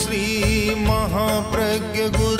श्री महाप्रज्ञ गुरु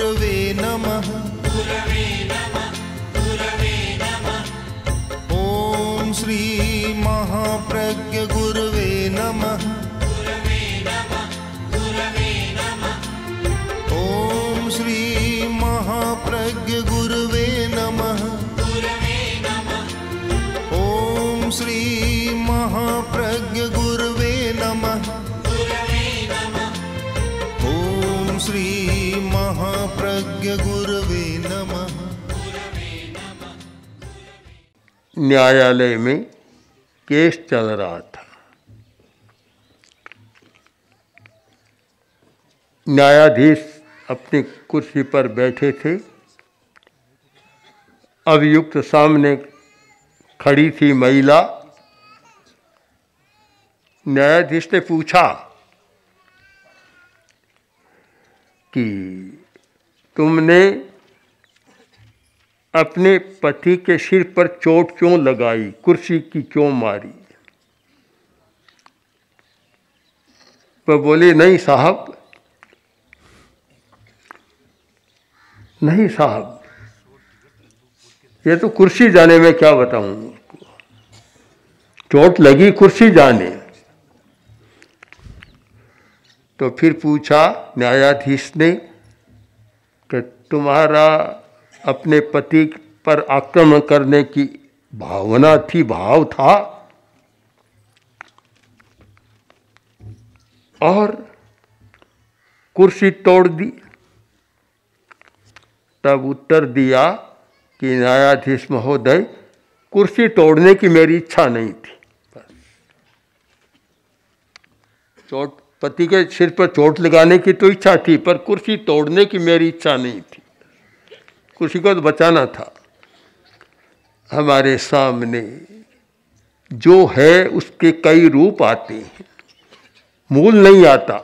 न्यायालय में केस चल रहा था न्यायाधीश अपनी कुर्सी पर बैठे थे अभियुक्त सामने खड़ी थी महिला न्यायाधीश ने पूछा कि तुमने अपने पति के सिर पर चोट क्यों लगाई कुर्सी की क्यों मारी पर बोले नहीं साहब नहीं साहब ये तो कुर्सी जाने में क्या बताऊं उसको चोट लगी कुर्सी जाने तो फिर पूछा न्यायाधीश ने कि तुम्हारा अपने पति पर आक्रमण करने की भावना थी भाव था और कुर्सी तोड़ दी तब उत्तर दिया कि न्यायाधीश महोदय कुर्सी तोड़ने की मेरी इच्छा नहीं थी चोट पति के सिर पर चोट लगाने की तो इच्छा थी पर कुर्सी तोड़ने की मेरी इच्छा नहीं थी उसी को तो बचाना था हमारे सामने जो है उसके कई रूप आते हैं मूल नहीं आता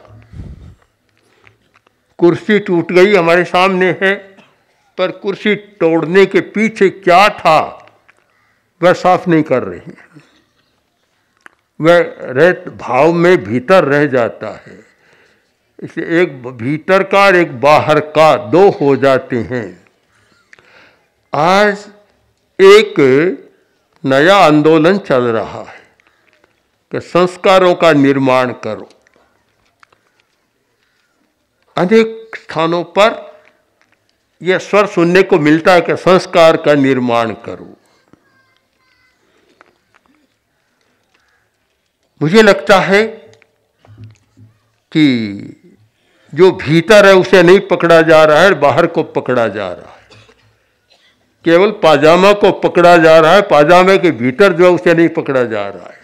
कुर्सी टूट गई हमारे सामने है पर कुर्सी तोड़ने के पीछे क्या था वह साफ नहीं कर रहे वह रह भाव में भीतर रह जाता है इसे एक भीतर का और एक बाहर का दो हो जाते हैं आज एक नया आंदोलन चल रहा है कि संस्कारों का निर्माण करो अनेक स्थानों पर यह स्वर सुनने को मिलता है कि संस्कार का निर्माण करो मुझे लगता है कि जो भीतर है उसे नहीं पकड़ा जा रहा है बाहर को पकड़ा जा रहा है केवल पाजामा को पकड़ा जा रहा है पाजामे के भीतर जो है उसे नहीं पकड़ा जा रहा है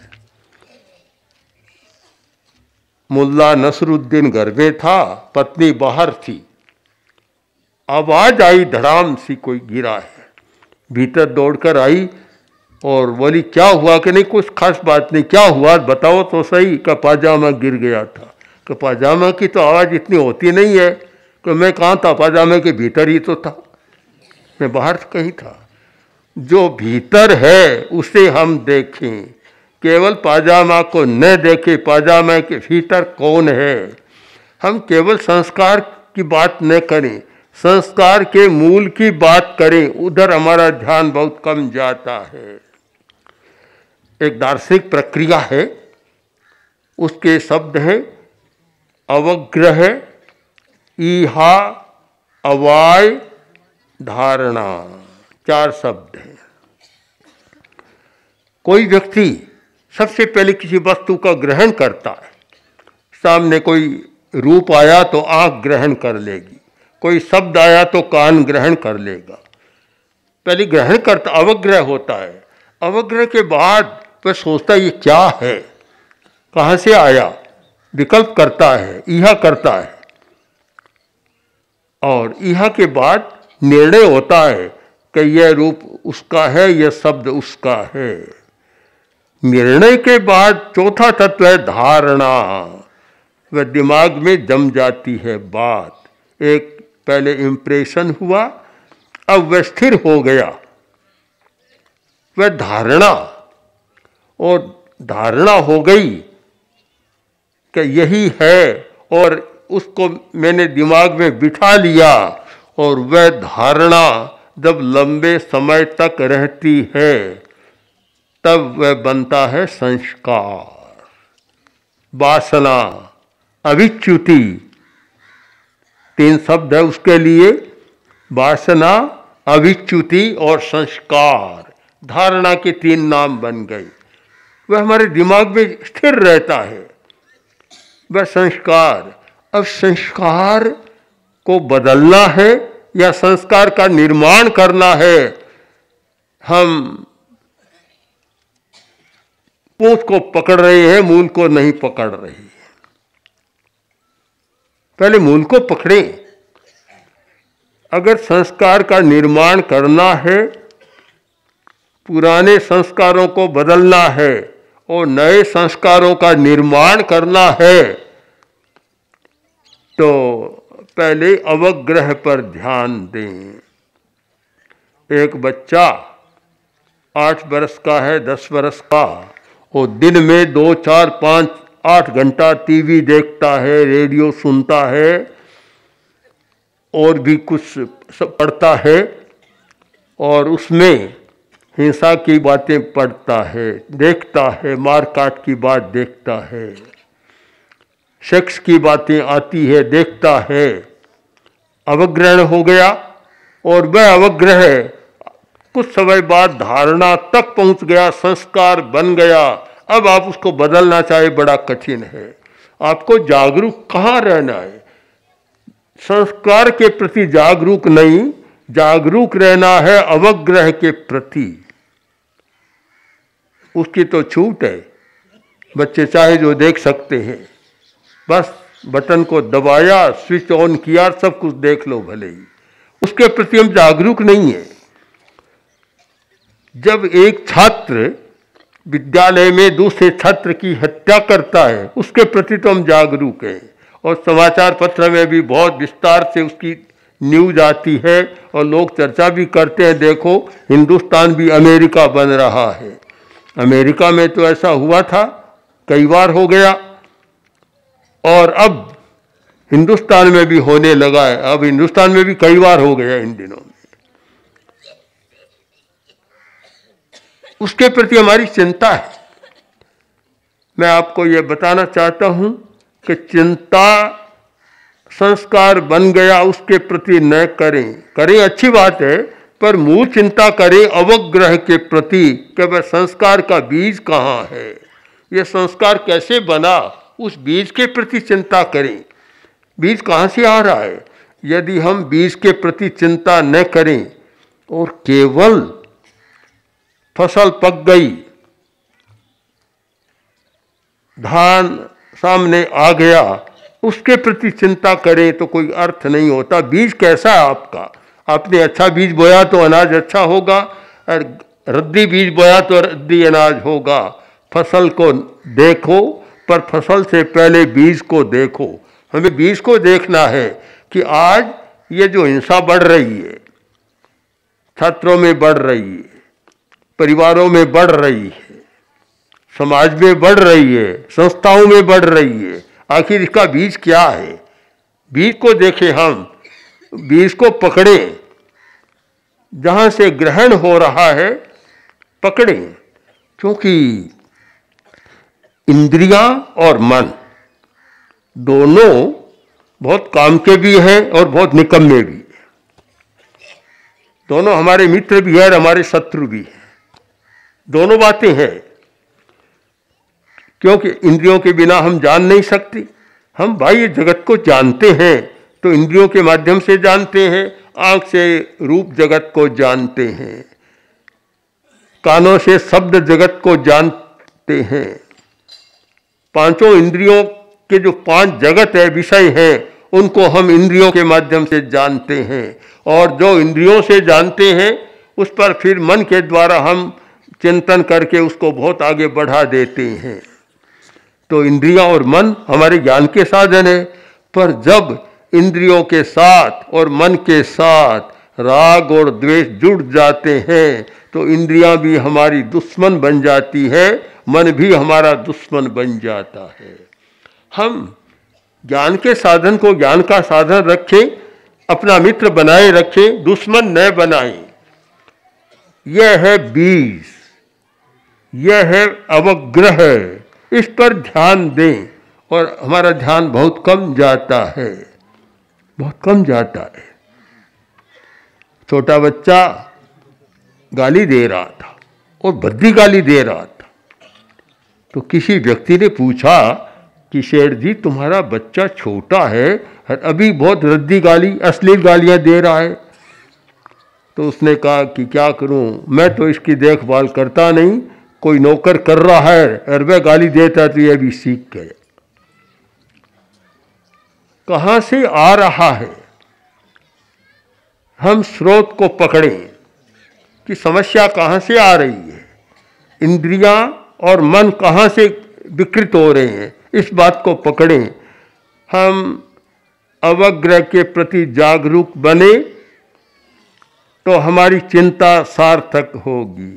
मुल्ला नसरुद्दीन घर में था पत्नी बाहर थी आवाज आई धड़ाम सी कोई गिरा है भीतर दौड़कर आई और बोली क्या हुआ कि नहीं कुछ खास बात नहीं क्या हुआ बताओ तो सही का पाजामा गिर गया था पाजामा की तो आवाज़ इतनी होती नहीं है कि मैं कहाँ था पाजामे के भीतर ही तो था मैं बाहर से कहीं था जो भीतर है उसे हम देखें केवल पाजामा को न देखें पाजामा के भीतर कौन है हम केवल संस्कार की बात न करें संस्कार के मूल की बात करें उधर हमारा ध्यान बहुत कम जाता है एक दार्शनिक प्रक्रिया है उसके शब्द हैं अवग्रह ईहा अवाय धारणा चार शब्द हैं कोई व्यक्ति सबसे पहले किसी वस्तु का ग्रहण करता है सामने कोई रूप आया तो आंख ग्रहण कर लेगी कोई शब्द आया तो कान ग्रहण कर लेगा पहले ग्रहण करता अवग्रह होता है अवग्रह के बाद वह सोचता ये क्या है कहाँ से आया विकल्प करता है यह करता है और यह के बाद निर्णय होता है कि यह रूप उसका है यह शब्द उसका है निर्णय के बाद चौथा तत्व है धारणा वह दिमाग में जम जाती है बात एक पहले इम्प्रेशन हुआ अब वह स्थिर हो गया वह धारणा और धारणा हो गई कि यही है और उसको मैंने दिमाग में बिठा लिया और वह धारणा जब लंबे समय तक रहती है तब वह बनता है संस्कार वासना अभिच्युति तीन शब्द है उसके लिए वासना अभिच्युति और संस्कार धारणा के तीन नाम बन गए वह हमारे दिमाग में स्थिर रहता है वह संस्कार अब संस्कार को बदलना है या संस्कार का निर्माण करना है हम पोत को पकड़ रहे हैं मूल को नहीं पकड़ रहे पहले मूल को पकड़े अगर संस्कार का निर्माण करना है पुराने संस्कारों को बदलना है और नए संस्कारों का निर्माण करना है तो पहले अवग्रह पर ध्यान दें एक बच्चा आठ बरस का है दस बरस का वो दिन में दो चार पाँच आठ घंटा टीवी देखता है रेडियो सुनता है और भी कुछ पढ़ता है और उसमें हिंसा की बातें पढ़ता है देखता है मारकाट की बात देखता है शख्स की बातें आती है देखता है अवग्रहण हो गया और वह अवग्रह कुछ समय बाद धारणा तक पहुंच गया संस्कार बन गया अब आप उसको बदलना चाहे बड़ा कठिन है आपको जागरूक कहाँ रहना है संस्कार के प्रति जागरूक नहीं जागरूक रहना है अवग्रह के प्रति उसकी तो छूट है बच्चे चाहे जो देख सकते हैं बस बटन को दबाया स्विच ऑन किया सब कुछ देख लो भले ही उसके प्रति हम जागरूक नहीं है जब एक छात्र विद्यालय में दूसरे छात्र की हत्या करता है उसके प्रति तो हम जागरूक हैं और समाचार पत्र में भी बहुत विस्तार से उसकी न्यूज आती है और लोग चर्चा भी करते हैं देखो हिंदुस्तान भी अमेरिका बन रहा है अमेरिका में तो ऐसा हुआ था कई बार हो गया और अब हिंदुस्तान में भी होने लगा है अब हिंदुस्तान में भी कई बार हो गया इन दिनों में उसके प्रति हमारी चिंता है मैं आपको यह बताना चाहता हूं कि चिंता संस्कार बन गया उसके प्रति न करें करें अच्छी बात है पर मूल चिंता करें अवग्रह के प्रति कि वह संस्कार का बीज कहाँ है यह संस्कार कैसे बना उस बीज के प्रति चिंता करें बीज कहाँ से आ रहा है यदि हम बीज के प्रति चिंता न करें और केवल फसल पक गई धान सामने आ गया उसके प्रति चिंता करें तो कोई अर्थ नहीं होता बीज कैसा है आपका आपने अच्छा बीज बोया तो अनाज अच्छा होगा और रद्दी बीज बोया तो रद्दी अनाज होगा फसल को देखो पर फसल से पहले बीज को देखो हमें बीज को देखना है कि आज ये जो हिंसा बढ़ रही है छात्रों में बढ़ रही है परिवारों में बढ़ रही है समाज में बढ़ रही है संस्थाओं में बढ़ रही है आखिर इसका बीज क्या है बीज को देखें हम बीज को पकड़ें जहाँ से ग्रहण हो रहा है पकड़ें क्योंकि इंद्रियां और मन दोनों बहुत काम के भी हैं और बहुत निकम्मे भी दोनों हमारे मित्र भी हैं और हमारे शत्रु भी हैं दोनों बातें हैं क्योंकि इंद्रियों के बिना हम जान नहीं सकते हम बाह्य जगत को जानते हैं तो इंद्रियों के माध्यम से जानते हैं आंख से रूप जगत को जानते हैं कानों से शब्द जगत को जानते हैं पांचों इंद्रियों के जो पांच जगत है विषय हैं उनको हम इंद्रियों के माध्यम से जानते हैं और जो इंद्रियों से जानते हैं उस पर फिर मन के द्वारा हम चिंतन करके उसको बहुत आगे बढ़ा देते हैं तो इंद्रिया और मन हमारे ज्ञान के साधन है पर जब इंद्रियों के साथ और मन के साथ राग और द्वेष जुड़ जाते हैं तो इंद्रियां भी हमारी दुश्मन बन जाती है मन भी हमारा दुश्मन बन जाता है हम ज्ञान के साधन को ज्ञान का साधन रखें अपना मित्र बनाए रखें दुश्मन न बनाए यह है बीज यह है अवग्रह इस पर ध्यान दें और हमारा ध्यान बहुत कम जाता है बहुत कम जाता है छोटा बच्चा गाली दे रहा था और भद्दी गाली दे रहा था तो किसी व्यक्ति ने पूछा कि शेर जी तुम्हारा बच्चा छोटा है और अभी बहुत रद्दी गाली अश्लील गालियाँ दे रहा है तो उसने कहा कि क्या करूं मैं तो इसकी देखभाल करता नहीं कोई नौकर कर रहा है और वह गाली देता तो यह भी सीख गया कहाँ से आ रहा है हम स्रोत को पकड़ें कि समस्या कहाँ से आ रही है इंद्रियां और मन कहाँ से विकृत हो रहे हैं इस बात को पकड़ें हम अवग्रह के प्रति जागरूक बने तो हमारी चिंता सार्थक होगी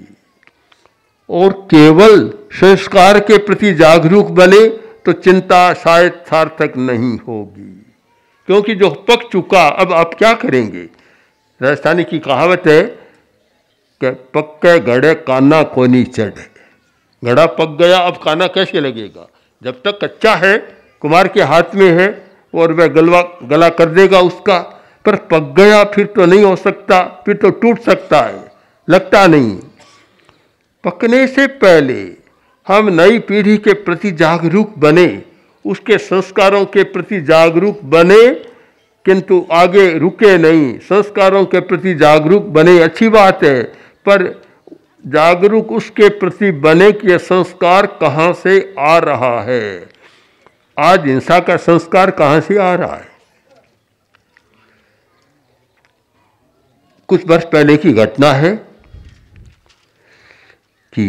और केवल संस्कार के प्रति जागरूक बने तो चिंता शायद सार्थक नहीं होगी क्योंकि जो पक चुका अब आप क्या करेंगे राजस्थानी की कहावत है कि पक्के घड़े काना कोनी चढ़े घड़ा पक गया अब खाना कैसे लगेगा जब तक कच्चा है कुमार के हाथ में है और वह गलवा गला कर देगा उसका पर पक गया फिर तो नहीं हो सकता फिर तो टूट सकता है लगता नहीं पकने से पहले हम नई पीढ़ी के प्रति जागरूक बने उसके संस्कारों के प्रति जागरूक बने किंतु आगे रुके नहीं संस्कारों के प्रति जागरूक बने अच्छी बात है पर जागरूक उसके प्रति बने कि यह संस्कार कहाँ से आ रहा है आज हिंसा का संस्कार कहाँ से आ रहा है कुछ वर्ष पहले की घटना है कि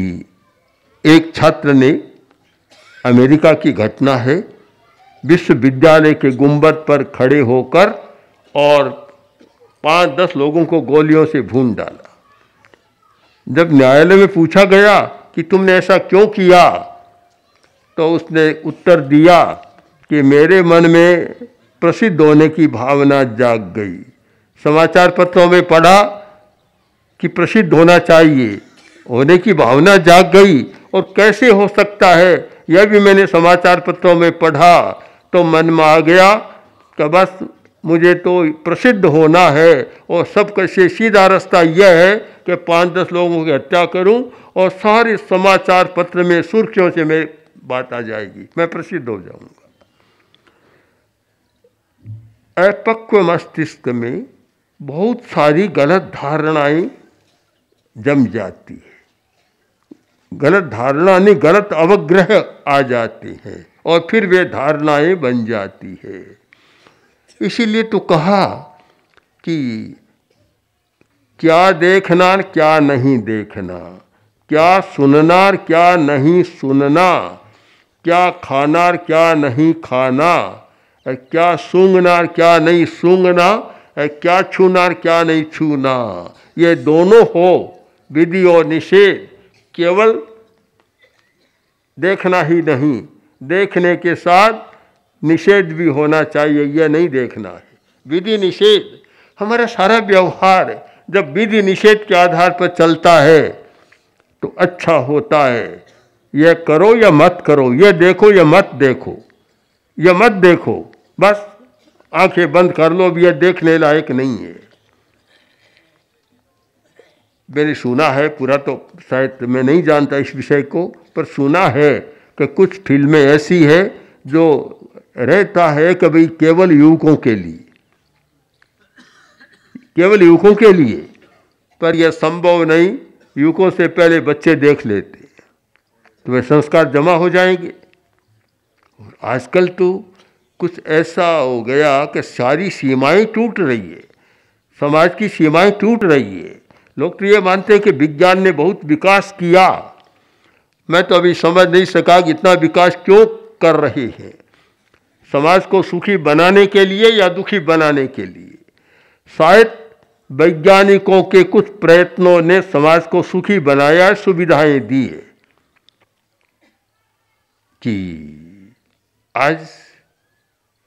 एक छात्र ने अमेरिका की घटना है विश्वविद्यालय के गुंबद पर खड़े होकर और पांच दस लोगों को गोलियों से भून डाला जब न्यायालय में पूछा गया कि तुमने ऐसा क्यों किया तो उसने उत्तर दिया कि मेरे मन में प्रसिद्ध होने की भावना जाग गई समाचार पत्रों में पढ़ा कि प्रसिद्ध होना चाहिए होने की भावना जाग गई और कैसे हो सकता है यह भी मैंने समाचार पत्रों में पढ़ा तो मन में आ गया कि बस मुझे तो प्रसिद्ध होना है और सबका से सीधा रास्ता यह है कि पाँच दस लोगों की हत्या करूं और सारे समाचार पत्र में सुर्खियों से मेरी बात आ जाएगी मैं प्रसिद्ध हो जाऊंगा अपक्व मस्तिष्क में बहुत सारी गलत धारणाएं जम जाती है गलत धारणा नहीं गलत अवग्रह आ जाते हैं और फिर वे धारणाएं बन जाती है इसीलिए तो कहा कि क्या देखना क्या नहीं देखना क्या सुनना क्या नहीं सुनना क्या खाना क्या नहीं खाना क्या सूंघना क्या नहीं सूंघना क्या छूना क्या नहीं छूना ये दोनों हो विधि और निषेध केवल देखना ही नहीं देखने के साथ निषेध भी होना चाहिए यह नहीं देखना है विधि निषेध हमारा सारा व्यवहार जब विधि निषेध के आधार पर चलता है तो अच्छा होता है यह करो या मत करो यह देखो या मत देखो यह मत देखो बस आंखें बंद कर लो भी यह देखने लायक नहीं है मैंने सुना है पूरा तो शायद मैं नहीं जानता इस विषय को पर सुना है कि कुछ फिल्में ऐसी है जो रहता है कि भाई केवल युवकों के लिए केवल युवकों के लिए पर यह संभव नहीं युवकों से पहले बच्चे देख लेते तो वे संस्कार जमा हो जाएंगे और आजकल तो कुछ ऐसा हो गया कि सारी सीमाएं टूट रही है समाज की सीमाएं टूट रही है लोग तो ये मानते हैं कि विज्ञान ने बहुत विकास किया मैं तो अभी समझ नहीं सका कि इतना विकास क्यों कर रहे हैं समाज को सुखी बनाने के लिए या दुखी बनाने के लिए शायद वैज्ञानिकों के कुछ प्रयत्नों ने समाज को सुखी बनाया सुविधाएं दी है कि आज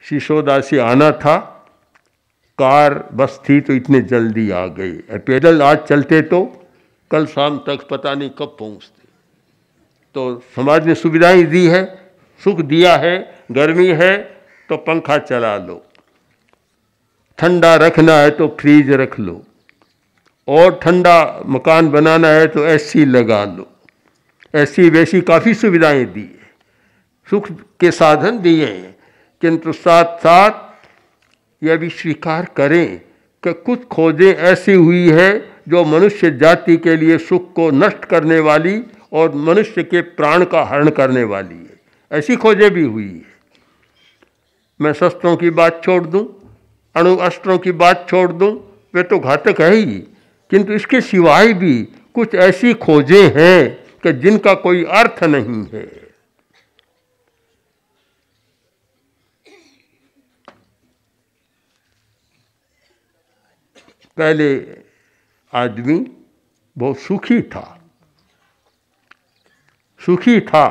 शिशोदा से आना था कार बस थी तो इतने जल्दी आ गई पैदल आज चलते तो कल शाम तक पता नहीं कब पहुंचते तो समाज ने सुविधाएं दी है सुख दिया है गर्मी है तो पंखा चला लो ठंडा रखना है तो फ्रीज रख लो और ठंडा मकान बनाना है तो एसी लगा लो ऐसी वैसी काफ़ी सुविधाएं दी है सुख के साधन दिए हैं किंतु साथ साथ यह भी स्वीकार करें कि कुछ खोजें ऐसी हुई है जो मनुष्य जाति के लिए सुख को नष्ट करने वाली और मनुष्य के प्राण का हरण करने वाली है ऐसी खोजें भी हुई है मैं शस्त्रों की बात छोड़ दूँ अणु अस्त्रों की बात छोड़ दूँ वे तो घातक है ही किंतु इसके सिवाय भी कुछ ऐसी खोजें हैं कि जिनका कोई अर्थ नहीं है पहले आदमी बहुत सुखी था सुखी था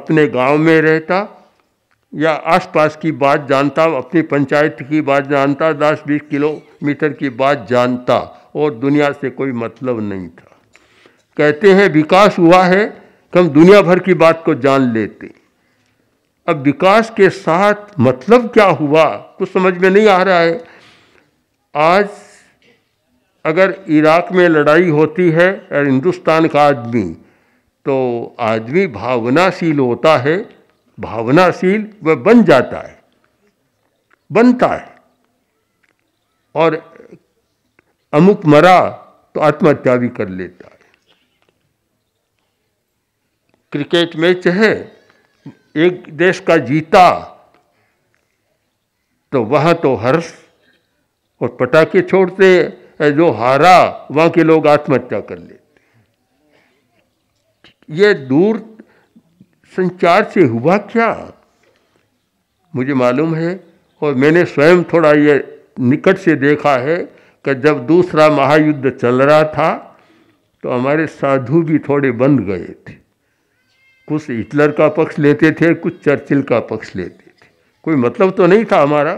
अपने गांव में रहता या आसपास की बात जानता अपनी पंचायत की बात जानता दस बीस किलोमीटर की बात जानता और दुनिया से कोई मतलब नहीं था कहते हैं विकास हुआ है कि हम दुनिया भर की बात को जान लेते अब विकास के साथ मतलब क्या हुआ कुछ समझ में नहीं आ रहा है आज अगर इराक में लड़ाई होती है और हिंदुस्तान का आदमी तो आदमी भावनाशील होता है भावनाशील वह बन जाता है बनता है और अमुक मरा तो आत्महत्या भी कर लेता है क्रिकेट मैच है एक देश का जीता तो वह तो हर्ष और पटाखे छोड़ते जो हारा वहाँ के लोग आत्महत्या कर लेते ये दूर संचार से हुआ क्या मुझे मालूम है और मैंने स्वयं थोड़ा ये निकट से देखा है कि जब दूसरा महायुद्ध चल रहा था तो हमारे साधु भी थोड़े बंद गए थे कुछ हिटलर का पक्ष लेते थे कुछ चर्चिल का पक्ष लेते थे कोई मतलब तो नहीं था हमारा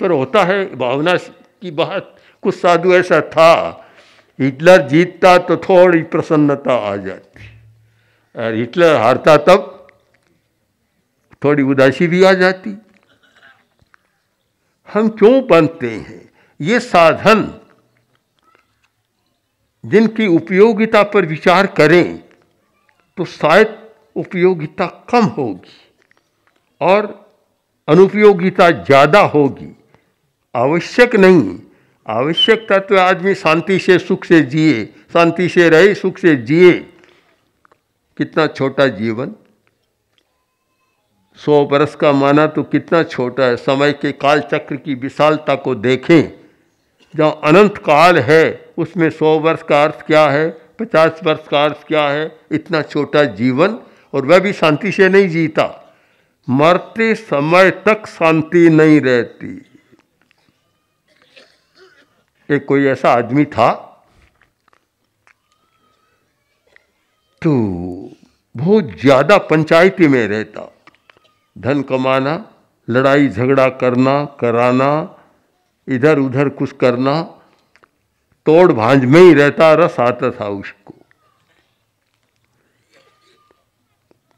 पर होता है भावना की बात कुछ साधु ऐसा था हिटलर जीतता तो थोड़ी प्रसन्नता आ जाती और हिटलर हारता तब थोड़ी उदासी भी आ जाती हम क्यों बनते हैं ये साधन जिनकी उपयोगिता पर विचार करें तो शायद उपयोगिता कम होगी और अनुपयोगिता ज़्यादा होगी आवश्यक नहीं आवश्यकता तो आदमी शांति से सुख से जिए शांति से रहे सुख से जिए कितना छोटा जीवन सौ बरस का माना तो कितना छोटा है समय के काल चक्र की विशालता को देखें जहाँ अनंत काल है उसमें सौ वर्ष का अर्थ क्या है पचास वर्ष का अर्थ क्या है इतना छोटा जीवन और वह भी शांति से नहीं जीता मरते समय तक शांति नहीं रहती एक कोई ऐसा आदमी था तो बहुत ज़्यादा पंचायती में रहता धन कमाना लड़ाई झगड़ा करना कराना इधर उधर कुछ करना तोड़ भांज में ही रहता रस आता था उसको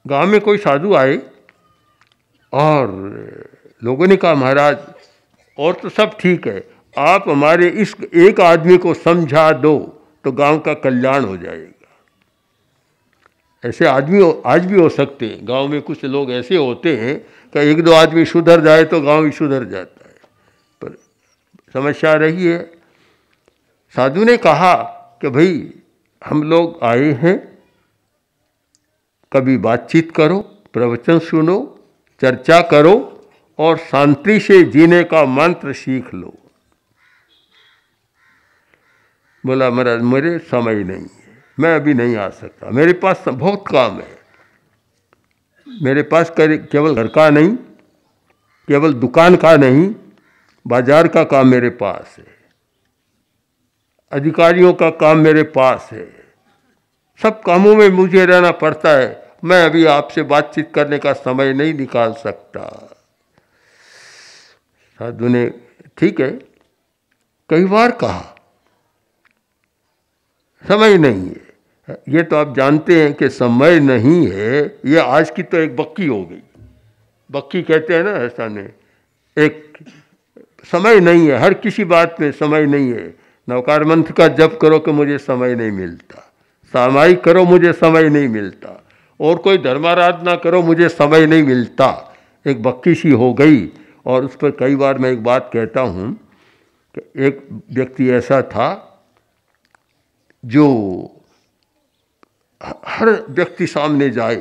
गांव में कोई साधु आए और लोगों ने कहा महाराज और तो सब ठीक है आप हमारे इस एक आदमी को समझा दो तो गांव का कल्याण हो जाएगा ऐसे आदमी आज भी हो सकते हैं गांव में कुछ लोग ऐसे होते हैं कि एक दो आदमी सुधर जाए तो गांव ही सुधर जाता है पर समस्या रही है साधु ने कहा कि भाई हम लोग आए हैं कभी बातचीत करो प्रवचन सुनो चर्चा करो और शांति से जीने का मंत्र सीख लो बोला महाराज मेरे समय नहीं मैं अभी नहीं आ सकता मेरे पास बहुत काम है मेरे पास केवल घर का नहीं केवल दुकान का नहीं बाजार का काम मेरे पास है अधिकारियों का काम मेरे पास है सब कामों में मुझे रहना पड़ता है मैं अभी आपसे बातचीत करने का समय नहीं निकाल सकता साधु ने ठीक है कई बार कहा समय नहीं है ये तो आप जानते हैं कि समय नहीं है ये आज की तो एक बक्की हो गई बक्की कहते हैं ना ऐसा ने एक समय नहीं है हर किसी बात में समय नहीं है नवकार मंत्र का जप करो कि मुझे समय नहीं मिलता सामायिक करो मुझे समय नहीं मिलता और कोई धर्माराधना करो मुझे समय नहीं मिलता एक बक्की सी हो गई और उस पर कई बार मैं एक बात कहता हूँ कि एक व्यक्ति ऐसा था जो हर व्यक्ति सामने जाए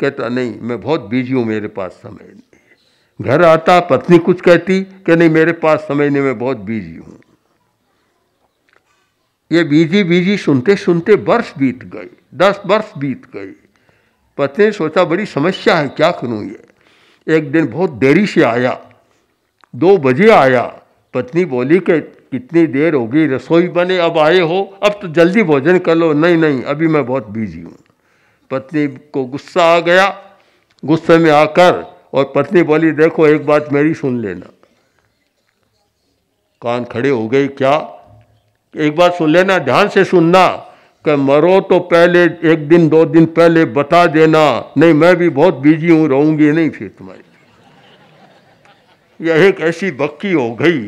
कहता नहीं मैं बहुत बिजी हूँ मेरे पास समय नहीं घर आता पत्नी कुछ कहती कि नहीं मेरे पास समय नहीं मैं बहुत बिजी हूँ ये बीजी बीजी सुनते सुनते वर्ष बीत गए दस वर्ष बीत गए पत्नी ने सोचा बड़ी समस्या है क्या करूँ ये एक दिन बहुत देरी से आया दो बजे आया पत्नी बोली कि कितनी देर होगी रसोई बने अब आए हो अब तो जल्दी भोजन कर लो नहीं नहीं अभी मैं बहुत बिजी हूँ पत्नी को गुस्सा आ गया गुस्से में आकर और पत्नी बोली देखो एक बात मेरी सुन लेना कान खड़े हो गए क्या एक बात सुन लेना ध्यान से सुनना कि मरो तो पहले एक दिन दो दिन पहले बता देना नहीं मैं भी बहुत बिजी हूँ रहूँगी नहीं फिर तुम्हारी यह एक ऐसी बक्की हो गई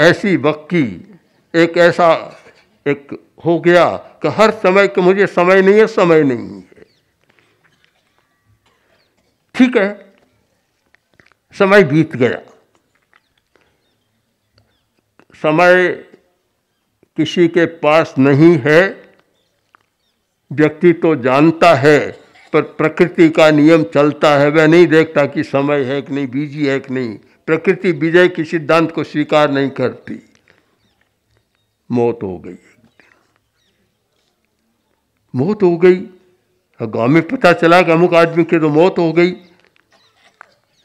ऐसी बक्की एक ऐसा एक हो गया कि हर समय के मुझे समय नहीं है समय नहीं है ठीक है समय बीत गया समय किसी के पास नहीं है व्यक्ति तो जानता है पर प्रकृति का नियम चलता है वह नहीं देखता कि समय है कि नहीं बीजी है कि नहीं प्रकृति विजय के सिद्धांत को स्वीकार नहीं करती मौत हो गई एक दिन मौत हो गई और गांव में पता चला कि अमुक आदमी की तो मौत हो गई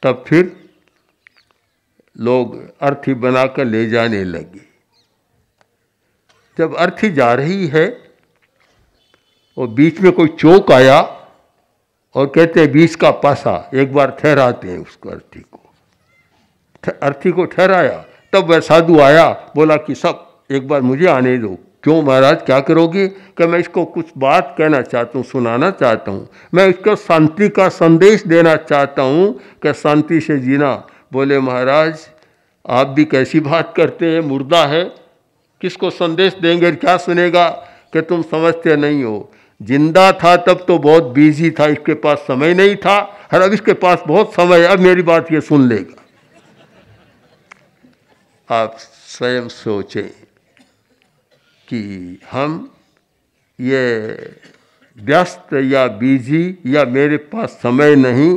तब फिर लोग अर्थी बनाकर ले जाने लगे जब अर्थी जा रही है और बीच में कोई चौक आया और कहते हैं बीच का पासा एक बार ठहराते हैं उसको अर्थी को अर्थी को ठहराया तब वह साधु आया बोला कि सब एक बार मुझे आने दो क्यों महाराज क्या करोगे कि मैं इसको कुछ बात कहना चाहता हूँ सुनाना चाहता हूँ मैं इसको शांति का संदेश देना चाहता हूँ कि शांति से जीना बोले महाराज आप भी कैसी बात करते हैं मुर्दा है किसको संदेश देंगे क्या सुनेगा कि तुम समझते नहीं हो जिंदा था तब तो बहुत बिजी था इसके पास समय नहीं था और अब इसके पास बहुत समय अब मेरी बात ये सुन लेगा आप स्वयं सोचें कि हम ये व्यस्त या बिजी या मेरे पास समय नहीं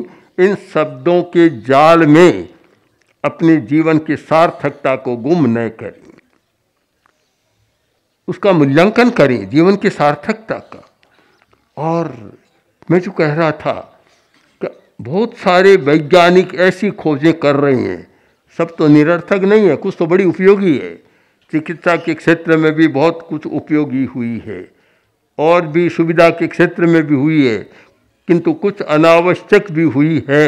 इन शब्दों के जाल में अपने जीवन की सार्थकता को गुम न करें उसका मूल्यांकन करें जीवन की सार्थकता का और मैं जो कह रहा था कि बहुत सारे वैज्ञानिक ऐसी खोजें कर रहे हैं सब तो निरर्थक नहीं है कुछ तो बड़ी उपयोगी है चिकित्सा के क्षेत्र में भी बहुत कुछ उपयोगी हुई है और भी सुविधा के क्षेत्र में भी हुई है किंतु कुछ अनावश्यक भी हुई है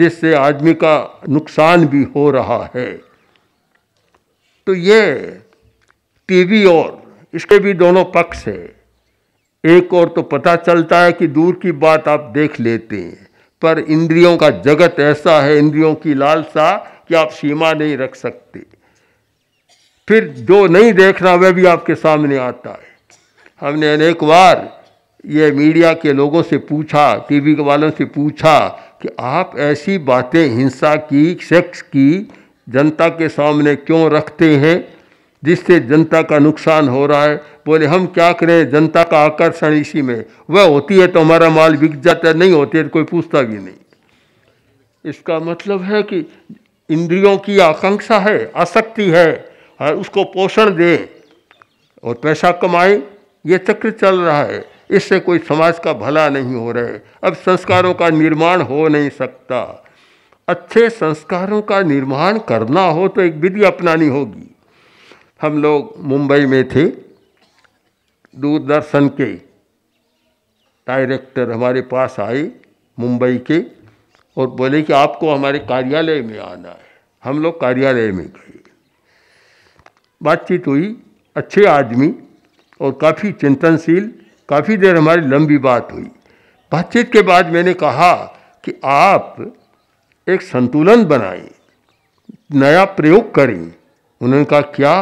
जिससे आदमी का नुकसान भी हो रहा है तो ये टीवी और इसके भी दोनों पक्ष है एक और तो पता चलता है कि दूर की बात आप देख लेते हैं पर इंद्रियों का जगत ऐसा है इंद्रियों की लालसा कि आप सीमा नहीं रख सकते फिर जो नहीं देखना वह भी आपके सामने आता है हमने अनेक बार ये मीडिया के लोगों से पूछा टीवी के वालों से पूछा कि आप ऐसी बातें हिंसा की सेक्स की जनता के सामने क्यों रखते हैं जिससे जनता का नुकसान हो रहा है बोले हम क्या करें जनता का आकर्षण इसी में वह होती है तो हमारा माल बिक जाता है नहीं होती है तो कोई पूछता भी नहीं इसका मतलब है कि इंद्रियों की आकांक्षा है आसक्ति है और उसको पोषण दे और पैसा कमाए ये चक्र चल रहा है इससे कोई समाज का भला नहीं हो रहा है अब संस्कारों का निर्माण हो नहीं सकता अच्छे संस्कारों का निर्माण करना हो तो एक विधि अपनानी होगी हम लोग मुंबई में थे दूरदर्शन के डायरेक्टर हमारे पास आए मुंबई के और बोले कि आपको हमारे कार्यालय में आना है हम लोग कार्यालय में गए बातचीत हुई अच्छे आदमी और काफ़ी चिंतनशील काफ़ी देर हमारी लंबी बात हुई बातचीत के बाद मैंने कहा कि आप एक संतुलन बनाएं नया प्रयोग करें उन्होंने कहा क्या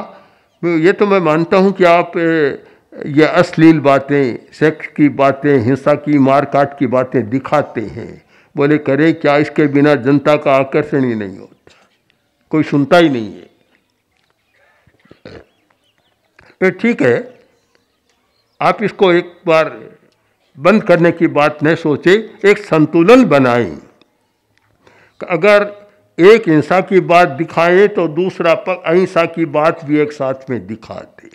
ये तो मैं मानता हूँ कि आप ये अश्लील बातें सेक्स की बातें हिंसा की मार काट की बातें दिखाते हैं बोले करे क्या इसके बिना जनता का आकर्षण ही नहीं होता कोई सुनता ही नहीं है ये तो ठीक है आप इसको एक बार बंद करने की बात न सोचे एक संतुलन बनाएं अगर एक हिंसा की बात दिखाए तो दूसरा पक्ष अहिंसा की बात भी एक साथ में दिखा दे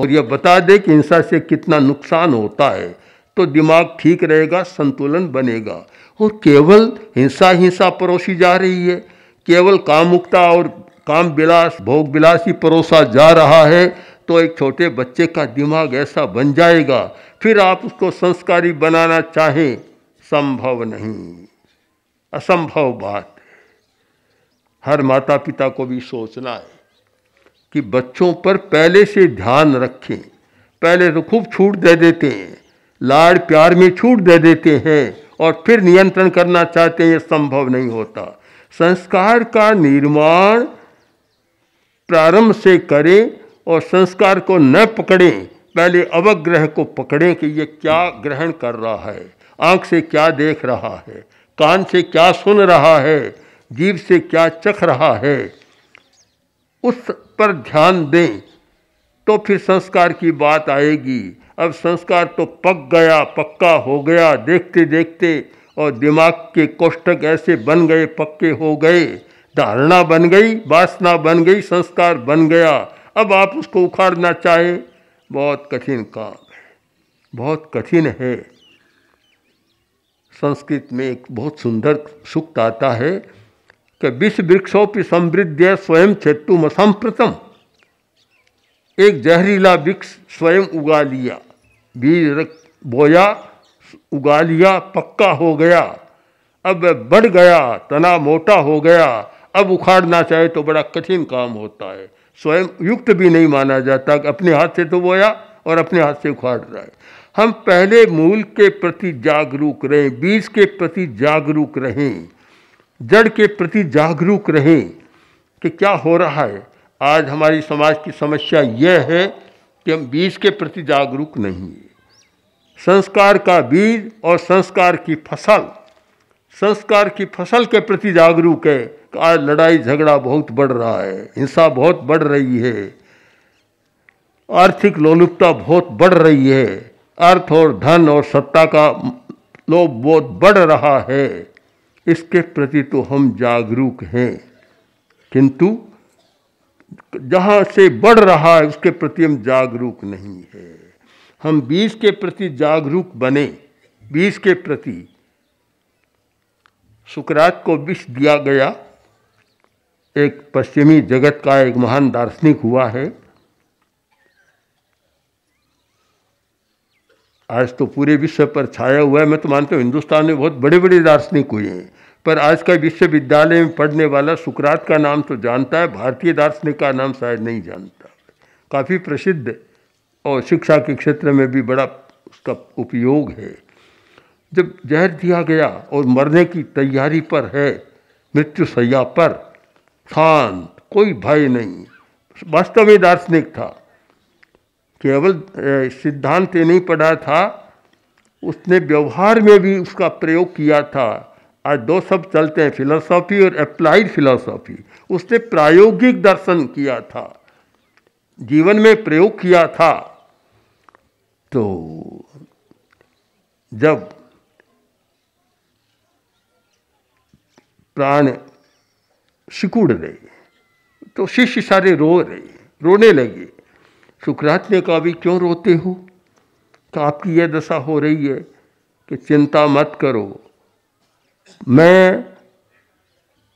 और यह बता दे कि हिंसा से कितना नुकसान होता है तो दिमाग ठीक रहेगा संतुलन बनेगा और केवल हिंसा हिंसा परोसी जा रही है केवल कामुकता और काम विलास भोग विलास ही परोसा जा रहा है तो एक छोटे बच्चे का दिमाग ऐसा बन जाएगा फिर आप उसको संस्कारी बनाना चाहें संभव नहीं असंभव बात है हर माता पिता को भी सोचना है कि बच्चों पर पहले से ध्यान रखें पहले तो खूब छूट दे देते हैं लाड़ प्यार में छूट दे देते हैं और फिर नियंत्रण करना चाहते हैं ये संभव नहीं होता संस्कार का निर्माण प्रारंभ से करें और संस्कार को न पकड़ें पहले अवग्रह को पकड़ें कि यह क्या ग्रहण कर रहा है आँख से क्या देख रहा है कान से क्या सुन रहा है जीव से क्या चख रहा है उस पर ध्यान दें तो फिर संस्कार की बात आएगी अब संस्कार तो पक गया पक्का हो गया देखते देखते और दिमाग के कोष्टक ऐसे बन गए पक्के हो गए धारणा बन गई वासना बन गई संस्कार बन गया अब आप उसको उखाड़ना चाहे बहुत कठिन काम है बहुत कठिन है संस्कृत में एक बहुत सुंदर सूक्त आता है कि विश्व वृक्षों की समृद्ध स्वयं छेत्तुम असंप्रतम एक जहरीला वृक्ष स्वयं उगा लिया बीज रख बोया उगा लिया पक्का हो गया अब बढ़ गया तना मोटा हो गया अब उखाड़ना चाहे तो बड़ा कठिन काम होता है स्वयं युक्त भी नहीं माना जाता कि अपने हाथ से तो बोया और अपने हाथ से उखाड़ रहा है हम पहले मूल के प्रति जागरूक रहें बीज के प्रति जागरूक रहें जड़ के प्रति जागरूक रहें कि क्या हो रहा है आज हमारी समाज की समस्या यह है कि हम बीज के प्रति जागरूक नहीं है संस्कार का बीज और संस्कार की फसल संस्कार की फसल के प्रति जागरूक है कि आज लड़ाई झगड़ा बहुत बढ़ रहा है हिंसा बहुत बढ़ रही है आर्थिक लोलुपता बहुत बढ़ रही है अर्थ और धन और सत्ता का लोभ बहुत बढ़ रहा है इसके प्रति तो हम जागरूक हैं किंतु जहाँ से बढ़ रहा है उसके प्रति हम जागरूक नहीं है हम बीज के प्रति जागरूक बने बीज के प्रति सुकरात को विष दिया गया एक पश्चिमी जगत का एक महान दार्शनिक हुआ है आज तो पूरे विश्व पर छाया हुआ है मैं तो मानता हूँ हिंदुस्तान में बहुत बड़े बड़े दार्शनिक हुए हैं पर आज का विश्वविद्यालय में पढ़ने वाला सुकरात का नाम तो जानता है भारतीय दार्शनिक का नाम शायद नहीं जानता काफ़ी प्रसिद्ध और शिक्षा के क्षेत्र में भी बड़ा उसका उपयोग है जब जहर दिया गया और मरने की तैयारी पर है मृत्यु सैया पर शांत कोई भय नहीं वास्तव में दार्शनिक था केवल सिद्धांत नहीं पढ़ा था उसने व्यवहार में भी उसका प्रयोग किया था आज दो सब चलते हैं फिलोसॉफी और अप्लाइड फिलोसॉफी उसने प्रायोगिक दर्शन किया था जीवन में प्रयोग किया था तो जब प्राण सिकुड़ रहे तो शिष्य सारे रो रहे रोने लगे सुकरात ने कहा भी क्यों रोते हो तो आपकी यह दशा हो रही है कि चिंता मत करो मैं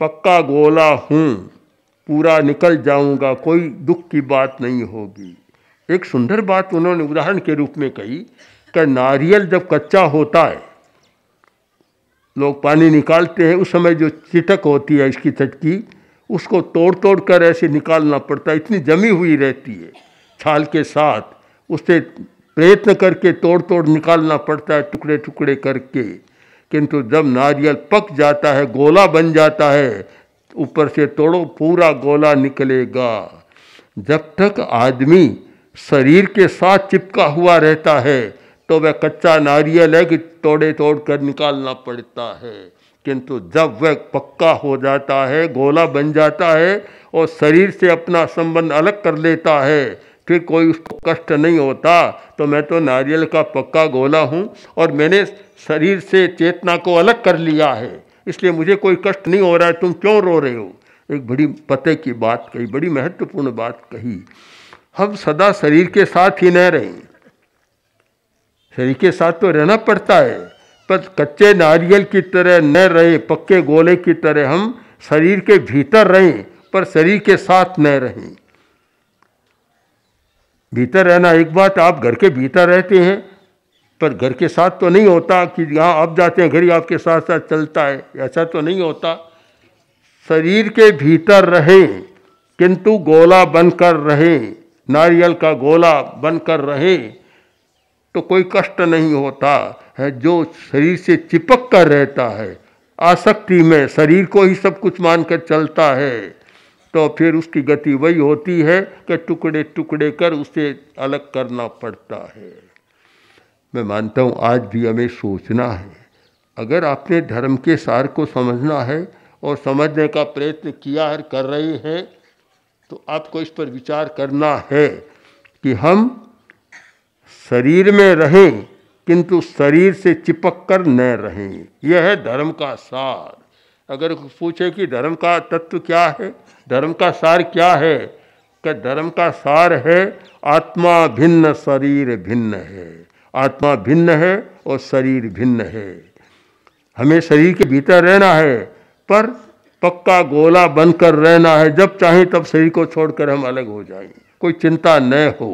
पक्का गोला हूँ पूरा निकल जाऊँगा कोई दुख की बात नहीं होगी एक सुंदर बात उन्होंने उदाहरण के रूप में कही कि नारियल जब कच्चा होता है लोग पानी निकालते हैं उस समय जो चिटक होती है इसकी चटकी उसको तोड़ तोड़ कर ऐसे निकालना पड़ता है इतनी जमी हुई रहती है छाल के साथ उसे प्रयत्न करके तोड़ तोड़ निकालना पड़ता है टुकड़े टुकड़े करके किंतु जब नारियल पक जाता है गोला बन जाता है ऊपर से तोड़ो पूरा गोला निकलेगा जब तक आदमी शरीर के साथ चिपका हुआ रहता है तो वह कच्चा नारियल है कि तोड़े तोड़ कर निकालना पड़ता है किंतु जब वह पक्का हो जाता है गोला बन जाता है और शरीर से अपना संबंध अलग कर लेता है फिर कोई उसको कष्ट नहीं होता तो मैं तो नारियल का पक्का गोला हूँ और मैंने शरीर से चेतना को अलग कर लिया है इसलिए मुझे कोई कष्ट नहीं हो रहा है तुम क्यों रो रहे हो एक बड़ी पते की बात कही बड़ी महत्वपूर्ण बात कही हम सदा शरीर के साथ ही न रहें शरीर के साथ तो रहना पड़ता है पर कच्चे नारियल की तरह न रहे पक्के गोले की तरह हम शरीर के भीतर रहें पर शरीर के साथ न रहें भीतर रहना एक बात आप घर के भीतर रहते हैं पर घर के साथ तो नहीं होता कि जहाँ आप जाते हैं घर ही आपके साथ साथ चलता है ऐसा तो नहीं होता शरीर के भीतर रहें किंतु गोला बनकर रहें नारियल का गोला बनकर रहें तो कोई कष्ट नहीं होता है जो शरीर से चिपक कर रहता है आसक्ति में शरीर को ही सब कुछ मानकर चलता है तो फिर उसकी गति वही होती है कि टुकड़े टुकड़े कर उसे अलग करना पड़ता है मैं मानता हूँ आज भी हमें सोचना है अगर आपने धर्म के सार को समझना है और समझने का प्रयत्न किया है कर रहे हैं तो आपको इस पर विचार करना है कि हम शरीर में रहें किंतु शरीर से चिपक कर न रहें यह है धर्म का सार अगर पूछे कि धर्म का तत्व क्या है धर्म का सार क्या है कि धर्म का सार है आत्मा भिन्न शरीर भिन्न है आत्मा भिन्न है और शरीर भिन्न है हमें शरीर के भीतर रहना है पर पक्का गोला बनकर रहना है जब चाहे तब शरीर को छोड़कर हम अलग हो जाएं कोई चिंता न हो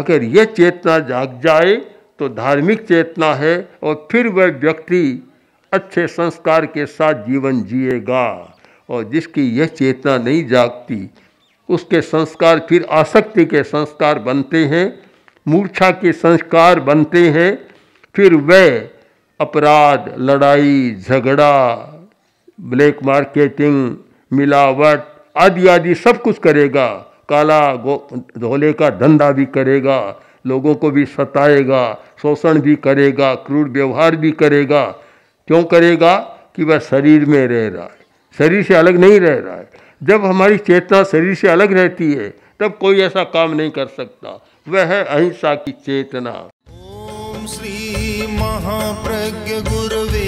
अगर यह चेतना जाग जाए तो धार्मिक चेतना है और फिर वह व्यक्ति अच्छे संस्कार के साथ जीवन जिएगा और जिसकी यह चेतना नहीं जागती उसके संस्कार फिर आसक्ति के संस्कार बनते हैं मूर्छा के संस्कार बनते हैं फिर वह अपराध लड़ाई झगड़ा ब्लैक मार्केटिंग मिलावट आदि आदि सब कुछ करेगा काला धोले का धंधा भी करेगा लोगों को भी सताएगा शोषण भी करेगा क्रूर व्यवहार भी करेगा क्यों करेगा कि वह शरीर में रह रहा है शरीर से अलग नहीं रह रहा है जब हमारी चेतना शरीर से अलग रहती है तब कोई ऐसा काम नहीं कर सकता वह है अहिंसा की चेतना ओम श्री महाप्रज्ञ गुरुवे